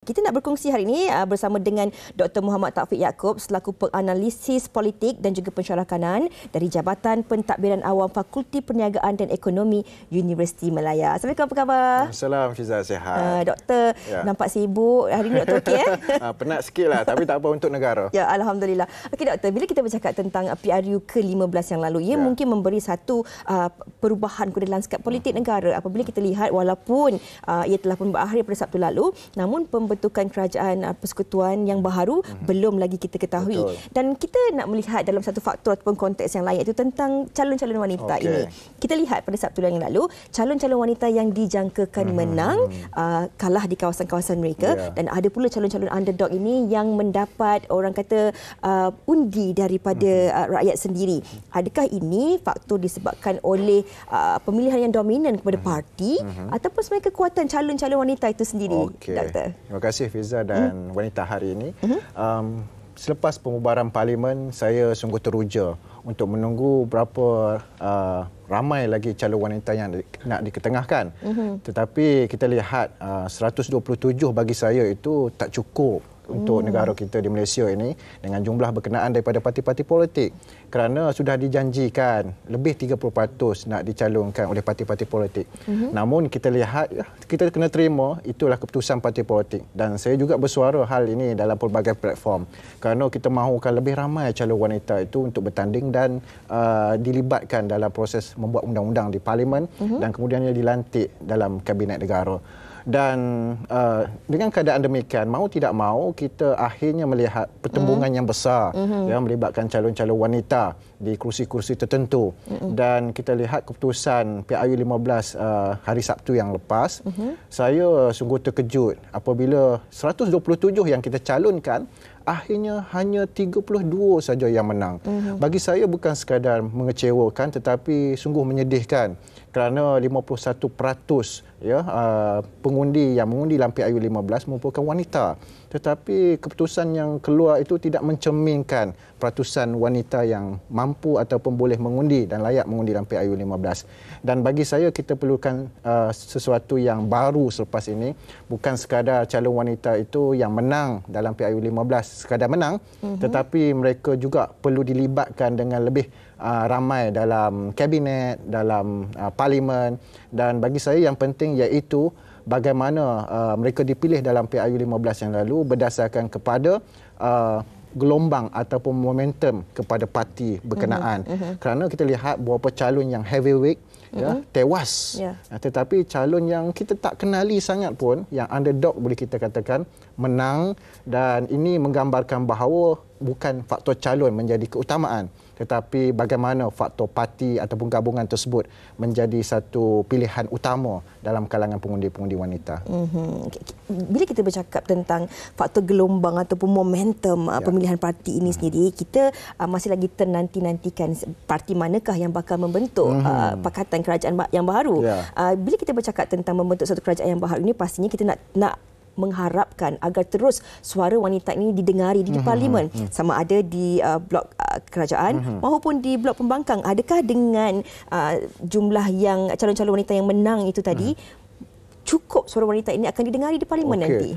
Kita nak berkongsi hari ini uh, bersama dengan Dr. Muhammad Taufik Yaakob selaku penganalisis politik dan juga pensyarah kanan dari Jabatan Pentadbiran Awam Fakulti Perniagaan dan Ekonomi Universiti Melaya. Assalamualaikum, apa khabar? Assalamualaikum, Fiza. Sihat. Uh, doktor, ya. nampak sibuk. Hari ini doktor okey, eh? Ah, penat sikit lah, tapi tak apa untuk negara. Ya, Alhamdulillah. Okey, doktor, bila kita bercakap tentang PRU ke-15 yang lalu, ia ya. mungkin memberi satu uh, perubahan kepada landskap politik hmm. negara. Apabila kita lihat, walaupun uh, ia telah pun berakhir pada Sabtu lalu, namun pem- pembentukan kerajaan uh, persekutuan yang baharu hmm. belum lagi kita ketahui Betul. dan kita nak melihat dalam satu faktor ataupun konteks yang lain itu tentang calon-calon wanita okay. ini. Kita lihat pada Sabtu yang lalu calon-calon wanita yang dijangkakan hmm. menang uh, kalah di kawasan-kawasan mereka yeah. dan ada pula calon-calon underdog ini yang mendapat orang kata uh, undi daripada hmm. uh, rakyat sendiri. Adakah ini faktor disebabkan oleh uh, pemilihan yang dominan kepada mhm. parti hmm. ataupun sebenarnya kekuatan calon-calon wanita itu sendiri? Okay. Doktor. Terima kasih Fiza dan mm. wanita hari ini. Mm-hmm. Um, selepas pembubaran parlimen, saya sungguh teruja untuk menunggu berapa uh, ramai lagi calon wanita yang di, nak diketengahkan. Mm-hmm. Tetapi kita lihat uh, 127 bagi saya itu tak cukup untuk hmm. negara kita di Malaysia ini dengan jumlah berkenaan daripada parti-parti politik kerana sudah dijanjikan lebih 30% nak dicalonkan oleh parti-parti politik. Mm-hmm. Namun kita lihat kita kena terima itulah keputusan parti politik dan saya juga bersuara hal ini dalam pelbagai platform kerana kita mahukan lebih ramai calon wanita itu untuk bertanding dan uh, dilibatkan dalam proses membuat undang-undang di parlimen mm-hmm. dan kemudiannya dilantik dalam kabinet negara dan uh, dengan keadaan demikian mau tidak mau kita akhirnya melihat pertembungan hmm yang besar mm-hmm. yang melibatkan calon-calon wanita di kursi-kursi tertentu mm-hmm. dan kita lihat keputusan PIU 15 uh, hari Sabtu yang lepas mm-hmm. saya sungguh terkejut apabila 127 yang kita calonkan akhirnya hanya 32 saja yang menang. Mm-hmm. Bagi saya bukan sekadar mengecewakan tetapi sungguh menyedihkan kerana 51% ya uh, pengundi yang mengundi lampir ayu 15 merupakan wanita tetapi keputusan yang keluar itu tidak mencerminkan peratusan wanita yang mampu ataupun boleh mengundi dan layak mengundi lampir ayu 15 dan bagi saya kita perlukan uh, sesuatu yang baru selepas ini bukan sekadar calon wanita itu yang menang dalam PIU 15 sekadar menang mm-hmm. tetapi mereka juga perlu dilibatkan dengan lebih uh, ramai dalam kabinet, dalam uh, parlimen dan bagi saya yang penting iaitu bagaimana uh, mereka dipilih dalam PIU 15 yang lalu berdasarkan kepada uh, gelombang ataupun momentum kepada parti berkenaan. Mm-hmm. Kerana kita lihat beberapa calon yang heavyweight mm-hmm. tewas. Yeah. Ya. Tetapi calon yang kita tak kenali sangat pun, yang underdog boleh kita katakan, menang dan ini menggambarkan bahawa bukan faktor calon menjadi keutamaan tetapi bagaimana faktor parti ataupun gabungan tersebut menjadi satu pilihan utama dalam kalangan pengundi-pengundi wanita. Mm-hmm. Bila kita bercakap tentang faktor gelombang ataupun momentum uh, ya. pemilihan parti ini hmm. sendiri, kita uh, masih lagi ternanti-nantikan parti manakah yang bakal membentuk mm-hmm. pakatan kerajaan yang baru. Ya. bila kita bercakap tentang membentuk satu kerajaan yang baru ini, pastinya kita nak nak mengharapkan agar terus suara wanita ini didengari di hmm, parlimen mm-hmm. sama ada di uh, blok uh, kerajaan mm-hmm. maupun di blok pembangkang adakah dengan uh, jumlah yang calon-calon wanita yang menang itu tadi mm-hmm. cukup suara wanita ini akan didengari di parlimen okay. nanti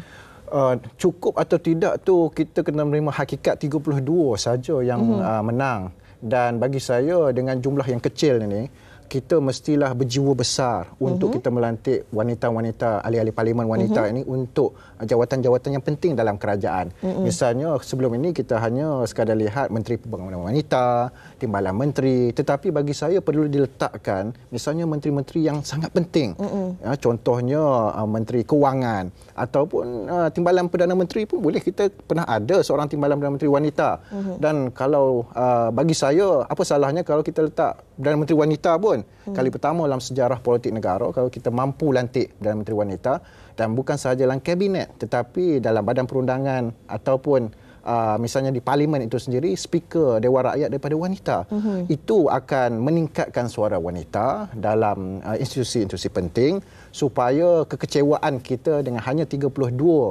Uh, cukup atau tidak tu kita kena menerima hakikat 32 saja yang mm-hmm. uh, menang dan bagi saya dengan jumlah yang kecil ini kita mestilah berjiwa besar untuk uh-huh. kita melantik wanita-wanita ahli-ahli parlimen wanita uh-huh. ini untuk jawatan-jawatan yang penting dalam kerajaan. Uh-huh. Misalnya sebelum ini kita hanya sekadar lihat menteri pembangunan wanita, timbalan menteri tetapi bagi saya perlu diletakkan misalnya menteri-menteri yang sangat penting ya, contohnya uh, menteri kewangan ataupun uh, timbalan perdana menteri pun boleh kita pernah ada seorang timbalan perdana menteri wanita uh-huh. dan kalau uh, bagi saya apa salahnya kalau kita letak perdana menteri wanita pun uh-huh. kali pertama dalam sejarah politik negara kalau kita mampu lantik perdana menteri wanita dan bukan sahaja dalam kabinet tetapi dalam badan perundangan ataupun uh, misalnya di parlimen itu sendiri speaker dewan rakyat daripada wanita. Mm-hmm. Itu akan meningkatkan suara wanita dalam uh, institusi-institusi penting supaya kekecewaan kita dengan hanya 32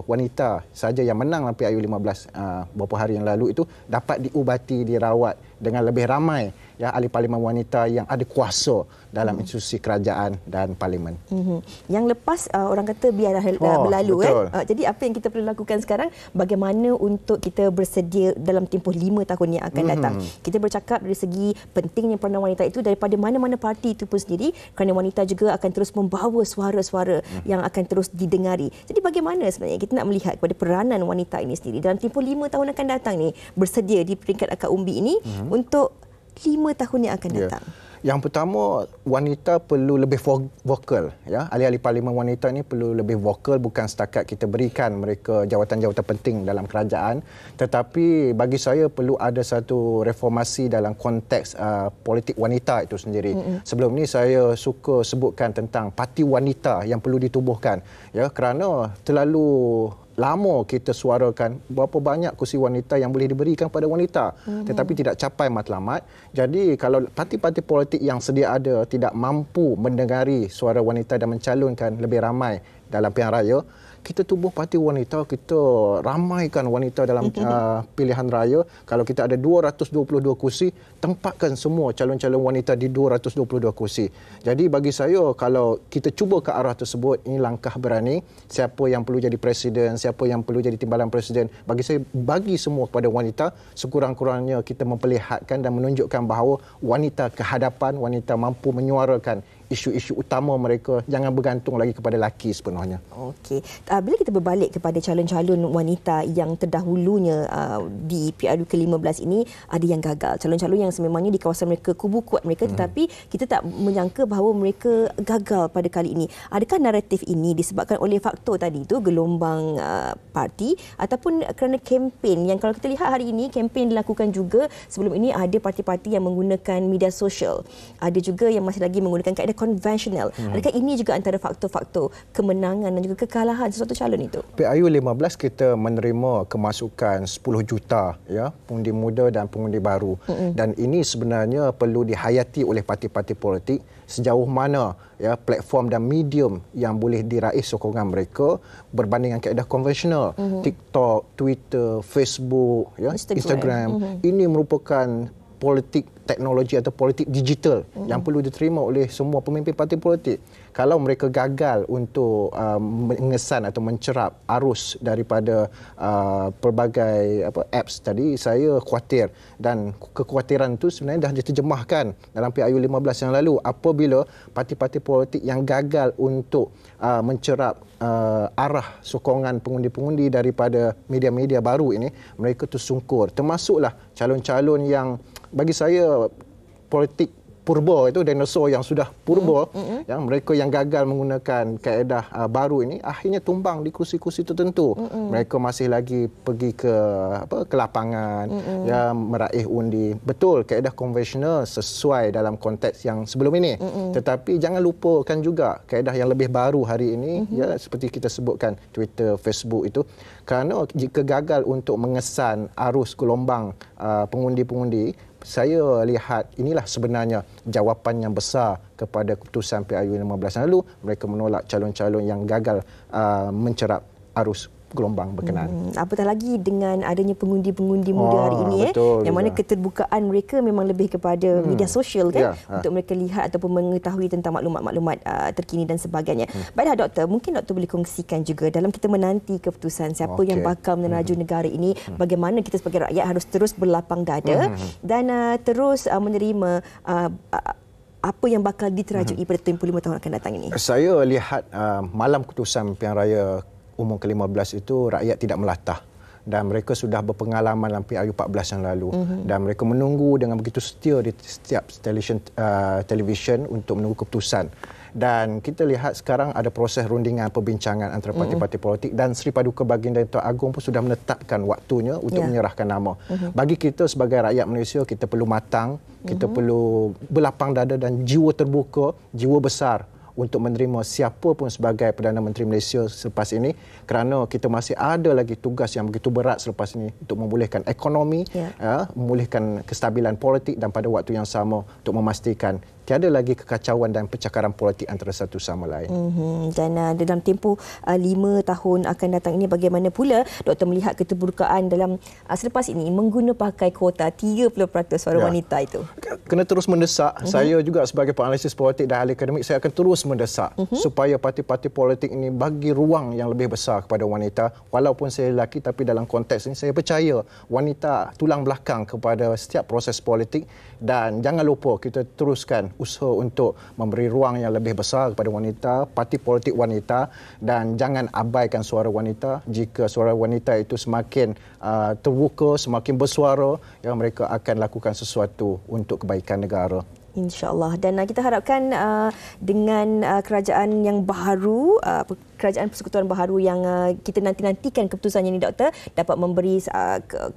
wanita saja yang menang dalam PIU 15 uh, beberapa hari yang lalu itu dapat diubati, dirawat dengan lebih ramai ya ahli parlimen wanita yang ada kuasa dalam hmm. institusi kerajaan dan parlimen. Hmm. Yang lepas uh, orang kata biar oh, berlalu eh. betul. kan. Uh, jadi apa yang kita perlu lakukan sekarang bagaimana untuk kita bersedia dalam tempoh lima tahun yang akan hmm. datang. Hmm. Kita bercakap dari segi pentingnya peranan wanita itu daripada mana-mana parti itu pun sendiri kerana wanita juga akan terus membawa suara-suara hmm. yang akan terus didengari. Jadi bagaimana sebenarnya kita nak melihat kepada peranan wanita ini sendiri dalam tempoh lima tahun akan datang ni bersedia di peringkat akar umbi ini hmm. untuk lima tahun yang akan ya. datang? Yeah. Yang pertama, wanita perlu lebih vokal. Ya. Ahli-ahli parlimen wanita ini perlu lebih vokal bukan setakat kita berikan mereka jawatan-jawatan penting dalam kerajaan. Tetapi bagi saya perlu ada satu reformasi dalam konteks uh, politik wanita itu sendiri. Mm-hmm. Sebelum ini saya suka sebutkan tentang parti wanita yang perlu ditubuhkan. Ya, kerana terlalu lama kita suarakan berapa banyak kursi wanita yang boleh diberikan kepada wanita mm-hmm. tetapi tidak capai matlamat jadi kalau parti-parti politik yang sedia ada tidak mampu mendengari suara wanita dan mencalonkan lebih ramai dalam pilihan raya kita tubuh parti wanita kita ramaikan wanita dalam mhm. uh, pilihan raya kalau kita ada 222 kursi tempatkan semua calon-calon wanita di 222 kursi jadi bagi saya kalau kita cuba ke arah tersebut ini langkah berani siapa yang perlu jadi presiden siapa yang perlu jadi timbalan presiden bagi saya bagi semua kepada wanita sekurang-kurangnya kita memperlihatkan dan menunjukkan bahawa wanita kehadapan wanita mampu menyuarakan isu-isu utama mereka jangan bergantung lagi kepada lelaki sepenuhnya. Okey. Uh, bila kita berbalik kepada calon-calon wanita yang terdahulunya uh, di PRU ke-15 ini ada yang gagal. Calon-calon yang sememangnya di kawasan mereka kubu kuat mereka hmm. tetapi hmm. kita tak menyangka bahawa mereka gagal pada kali ini. Adakah naratif ini disebabkan oleh faktor tadi itu gelombang uh, parti ataupun kerana kempen yang kalau kita lihat hari ini kempen dilakukan juga sebelum ini ada parti-parti yang menggunakan media sosial. Ada juga yang masih lagi menggunakan kaedah konvensional. Hmm. Adakah ini juga antara faktor-faktor kemenangan dan juga kekalahan sesuatu calon itu? PIU 15 kita menerima kemasukan 10 juta ya pengundi muda dan pengundi baru. Hmm. Dan ini sebenarnya perlu dihayati oleh parti-parti politik sejauh mana ya platform dan medium yang boleh diraih sokongan mereka berbanding dengan kaedah konvensional mm-hmm. TikTok, Twitter, Facebook, ya Instagram. Instagram. Mm-hmm. Ini merupakan politik teknologi atau politik digital hmm. yang mm. perlu diterima oleh semua pemimpin parti politik kalau mereka gagal untuk uh, mengesan atau mencerap arus daripada uh, pelbagai apa apps tadi saya khuatir dan kekhuatiran itu sebenarnya dah diterjemahkan dalam PIU 15 yang lalu apabila parti-parti politik yang gagal untuk uh, mencerap uh, arah sokongan pengundi-pengundi daripada media-media baru ini mereka tersungkur termasuklah calon-calon yang bagi saya politik purba itu dinosaur yang sudah purba mm -hmm. ya mereka yang gagal menggunakan kaedah uh, baru ini akhirnya tumbang di kursi-kursi tertentu mm -hmm. mereka masih lagi pergi ke apa ke lapangan mm -hmm. ya meraih undi betul kaedah konvensional sesuai dalam konteks yang sebelum ini mm -hmm. tetapi jangan lupakan juga kaedah yang lebih baru hari ini mm -hmm. ya seperti kita sebutkan Twitter Facebook itu kerana jika gagal untuk mengesan arus gelombang uh, pengundi-pengundi saya lihat inilah sebenarnya jawapan yang besar kepada keputusan PIU 15 lalu mereka menolak calon-calon yang gagal uh, mencerap arus gelombang berkenaan. Hmm, hmm, apatah lagi dengan adanya pengundi-pengundi muda oh, hari ah, ini eh, betul, eh, yang mana ya. keterbukaan mereka memang lebih kepada hmm. media sosial kan ya, ha. untuk ha. mereka lihat ataupun mengetahui tentang maklumat-maklumat uh, terkini dan sebagainya. Hmm. Baiklah doktor, mungkin doktor boleh kongsikan juga dalam kita menanti keputusan siapa okay. yang bakal meneraju hmm. negara ini, hmm. bagaimana kita sebagai rakyat harus terus berlapang dada hmm. hmm, hmm. dan uh, terus uh, menerima uh, apa yang bakal diterajui pada 25 tahun akan datang ini? Saya lihat uh, malam keputusan pilihan raya umur ke-15 itu rakyat tidak melatah dan mereka sudah berpengalaman dalam PRU 14 yang lalu mm-hmm. dan mereka menunggu dengan begitu setia di setiap televisyen uh, television untuk menunggu keputusan dan kita lihat sekarang ada proses rundingan perbincangan antara parti-parti mhm. politik dan Sri Paduka Baginda Tuan Agong pun sudah menetapkan waktunya untuk ya. menyerahkan nama. Uh-huh. Bagi kita sebagai rakyat Malaysia kita perlu matang, uh-huh. kita mhm. perlu berlapang dada dan jiwa terbuka, jiwa besar untuk menerima siapa pun sebagai Perdana Menteri Malaysia selepas ini kerana kita masih ada lagi tugas yang begitu berat selepas ini untuk memulihkan ekonomi, yeah. uh, ya, memulihkan kestabilan politik dan pada waktu yang sama untuk memastikan tiada lagi kekacauan dan percakaran politik antara satu sama lain. Mm-hmm. Dan uh, dalam tempoh uh, lima tahun akan datang ini bagaimana pula doktor melihat keterburukan dalam uh, selepas ini menggunakan pakai kuota 30% suara ya. wanita itu? Kena terus mendesak. Mm-hmm. Saya juga sebagai penganalisis politik dan ahli akademik, saya akan terus mendesak mm-hmm. supaya parti-parti politik ini bagi ruang yang lebih besar kepada wanita walaupun saya lelaki tapi dalam konteks ini saya percaya wanita tulang belakang kepada setiap proses politik dan jangan lupa kita teruskan usaha untuk memberi ruang yang lebih besar kepada wanita, parti politik wanita dan jangan abaikan suara wanita. Jika suara wanita itu semakin uh, terbuka, semakin bersuara, ya mereka akan lakukan sesuatu untuk kebaikan negara. InsyaAllah. Dan ah, kita harapkan ah, dengan ah, kerajaan yang baru, kerajaan persekutuan baru yang kita nanti-nantikan keputusannya ini, doktor dapat memberi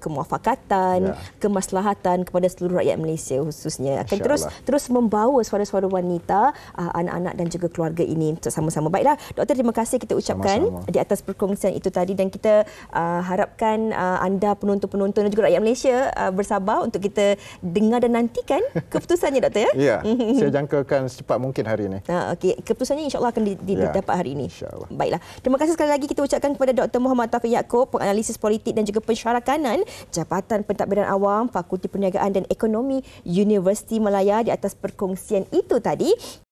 kemuafakatan, ya. kemaslahatan kepada seluruh rakyat Malaysia khususnya. Akan terus terus membawa suara-suara wanita, anak-anak dan juga keluarga ini bersama-sama. Baiklah, doktor terima kasih kita ucapkan Sama-sama. di atas perkongsian itu tadi dan kita harapkan anda penonton-penonton dan juga rakyat Malaysia bersabar untuk kita dengar dan nantikan keputusannya doktor. Ya? ya. Ya, saya jangkakan secepat mungkin hari ini. Ha, ah, okay. Keputusannya Insya Allah akan ya. didapat ya. hari ini. InsyaAllah. Baiklah. Terima kasih sekali lagi kita ucapkan kepada Dr. Muhammad Taufik Yaakob, penganalisis politik dan juga kanan Jabatan Pentadbiran Awam, Fakulti Perniagaan dan Ekonomi Universiti Melaya di atas perkongsian itu tadi.